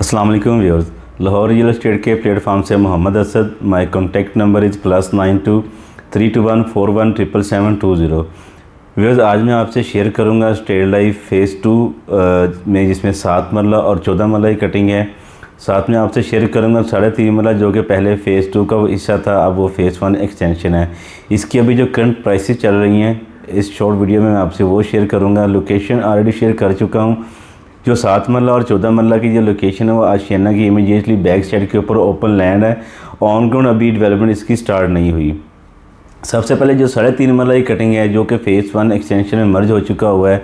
Aslam viewers Lahore real estate के platform से Mohammad Asad my contact number is plus nine two three two one four one triple seven two zero viewers आज मैं आपसे share करूंगा state life phase two में जिसमें सात मरला और चौदह मरला की कटिंग है साथ में आपसे शेयर करूंगा साढ़े तीन मरला जो कि पहले फ़ेज़ टू का वो हिस्सा था अब वो फ़ेज़ वन एक्सटेंशन है इसकी अभी जो करंट प्राइस चल रही हैं इस शॉर्ट वीडियो में मैं आपसे वो शेयर करूँगा लोकेशन ऑलरेडी शेयर कर चुका हूँ जो सात मरला और चौदह मरला की जो लोकेशन है वो आशियाना की इमीजिएटली बैक साइड के ऊपर ओपन लैंड है ऑन ग्राउंड अभी डेवलपमेंट इसकी स्टार्ट नहीं हुई सबसे पहले जो साढ़े तीन मरला की कटिंग है जो कि फ़ेज़ वन एक्सटेंशन में मर्ज हो चुका हुआ है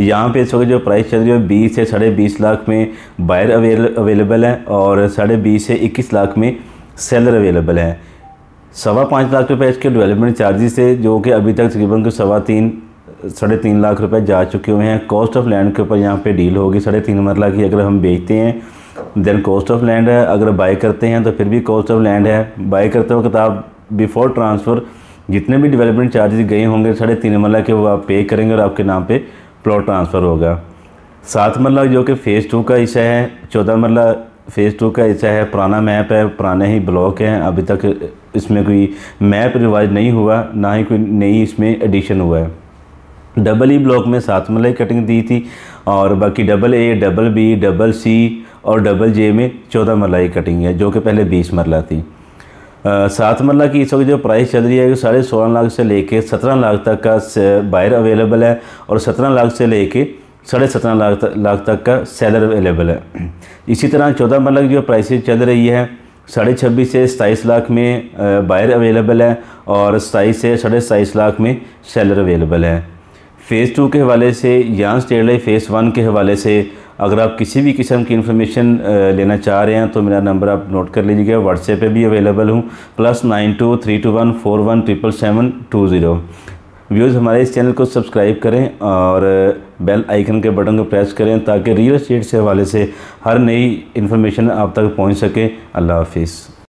यहाँ पे इस वक्त जो प्राइस चल रही है बीस से साढ़े बीस लाख में बायर अवेल अवेलेबल है और साढ़े बीस से इक्कीस लाख में सेलर अवेलेबल है सवा पाँच लाख रुपये इसके डेवलपमेंट चार्जेस है जो कि अभी तक तकरीबन को सवा तीन साढ़े तीन लाख रुपए जा चुके हुए हैं कॉस्ट ऑफ लैंड के ऊपर यहाँ पे डील होगी साढ़े तीन मरला मतलब की अगर हम बेचते हैं देन कॉस्ट ऑफ लैंड है अगर बाई करते हैं तो फिर भी कॉस्ट ऑफ लैंड है बाई करते वक्त आप बिफोर ट्रांसफ़र जितने भी डेवलपमेंट चार्जेस गए होंगे साढ़े तीन मरला मतलब के वो आप पे करेंगे और आपके नाम पर प्लॉट ट्रांसफ़र होगा सात मरला मतलब जो कि फ़ेज़ टू का हिस्सा है चौदह मरला फ़ेज़ टू का हिस्सा है पुराना मैप है पुराने ही ब्लॉक हैं अभी तक इसमें कोई मैप रिवाइज नहीं हुआ ना ही कोई नई इसमें एडिशन हुआ है डबल ई ब्लॉक में सात मलाई कटिंग दी थी और बाकी double A double B double C और डबल जे में चौदह की कटिंग है जो कि पहले बीस मरला थी सात मरला की इस वक्त जो प्राइस चल रही है कि साढ़े सोलह लाख से लेके सत्रह लाख तक का बायर अवेलेबल है और सत्रह लाख से लेके साढ़े सत्रह लाख तक लाख तक का सेलर अवेलेबल है इसी तरह चौदह मरला की जो प्राइस चल रही है साढ़े छब्बीस से सताईस लाख में बायर अवेलेबल है और सताईस से साढ़े सताईस लाख में सेलर अवेलेबल है फ़ेज़ टू के हवाले से या स्टेडलाई फ़ेज़ वन के हवाले से अगर आप किसी भी किस्म की इन्फॉर्मेशन लेना चाह रहे हैं तो मेरा नंबर आप नोट कर लीजिएगा व्हाट्सएप पे भी अवेलेबल हूँ plus nine two three two one four one triple seven two zero views हमारे इस चैनल को सब्सक्राइब करें और बेल आइकन के बटन को प्रेस करें ताकि रियल इस्टेट से हवाले से हर नई इन्फॉर्मेशन आप तक पहुँच सके अल्लाह हाफिज़